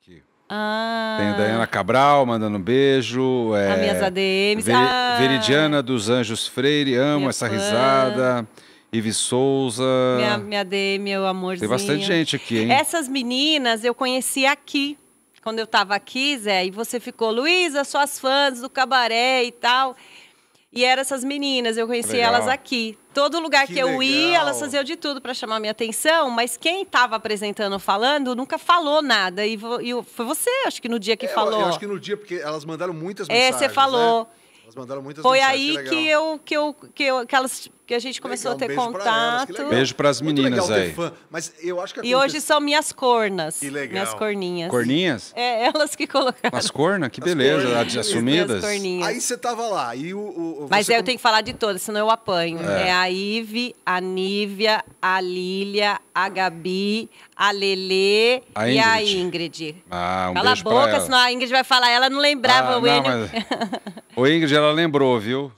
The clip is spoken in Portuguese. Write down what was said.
aqui. Ah. Tem a Dayana Cabral mandando um beijo. É, minhas ADMs. Ver, ah. Veridiana dos Anjos Freire, amo minha essa fã. risada. Ivi Souza. Minha, minha DM, meu amorzinho. Tem bastante gente aqui, hein? Essas meninas eu conheci aqui. Quando eu estava aqui, Zé, e você ficou, Luísa, suas fãs do cabaré e tal. E eram essas meninas, eu conheci legal. elas aqui. Todo lugar que, que eu ia, elas faziam de tudo para chamar minha atenção, mas quem estava apresentando, falando, nunca falou nada. E, foi você, acho que no dia que é, falou. Eu, eu acho que no dia, porque elas mandaram muitas mensagens. É, você né? falou. Né? Elas mandaram muitas Foi aí que, que, eu, que, eu, que, eu, que, elas, que a gente começou legal, a ter um beijo contato. Pra elas, beijo para as meninas legal, aí. Mas eu acho que e hoje são minhas cornas. Que legal. Minhas corninhas. Corninhas? É, elas que colocaram. As cornas? Que beleza, as assumidas. Aí você tava lá. E o, o Mas eu como... tenho que falar de todas, senão eu apanho. É, é a Ive, a Nívia, a Lília, a Gabi, a Lelê a e a Ingrid. Ah, um Cala a boca, senão a Ingrid vai falar. Ela não lembrava ah, o não, Enio. Mas... Ô Ingrid, ela lembrou, viu?